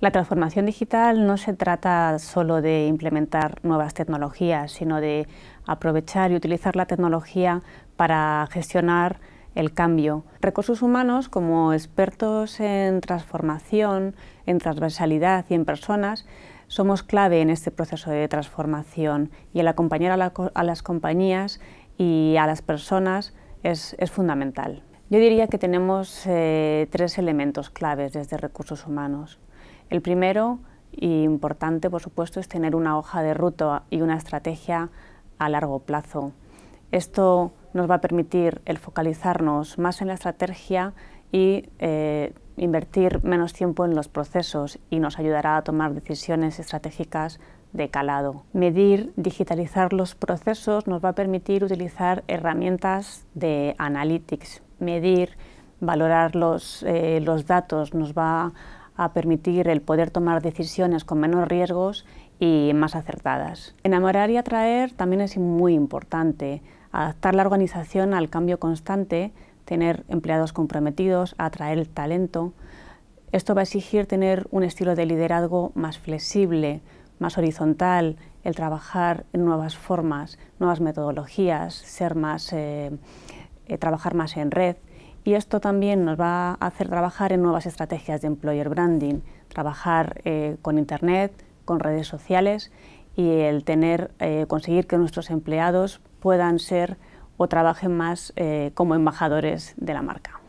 La transformación digital no se trata solo de implementar nuevas tecnologías, sino de aprovechar y utilizar la tecnología para gestionar el cambio. Recursos humanos, como expertos en transformación, en transversalidad y en personas, somos clave en este proceso de transformación y el acompañar a, las compañías y a las personas es fundamental. Yo diría que tenemos eh, tres elementos claves desde recursos humanos. El primero, y importante por supuesto, es tener una hoja de ruta y una estrategia a largo plazo. Esto nos va a permitir el focalizarnos más en la estrategia y eh, invertir menos tiempo en los procesos y nos ayudará a tomar decisiones estratégicas de calado. Medir, digitalizar los procesos nos va a permitir utilizar herramientas de analytics medir, valorar los, eh, los datos, nos va a permitir el poder tomar decisiones con menos riesgos y más acertadas. Enamorar y atraer también es muy importante. Adaptar la organización al cambio constante, tener empleados comprometidos, atraer talento. Esto va a exigir tener un estilo de liderazgo más flexible, más horizontal, el trabajar en nuevas formas, nuevas metodologías, ser más eh, eh, trabajar más en red y esto también nos va a hacer trabajar en nuevas estrategias de employer branding, trabajar eh, con Internet, con redes sociales y el tener, eh, conseguir que nuestros empleados puedan ser o trabajen más como embajadores de la marca.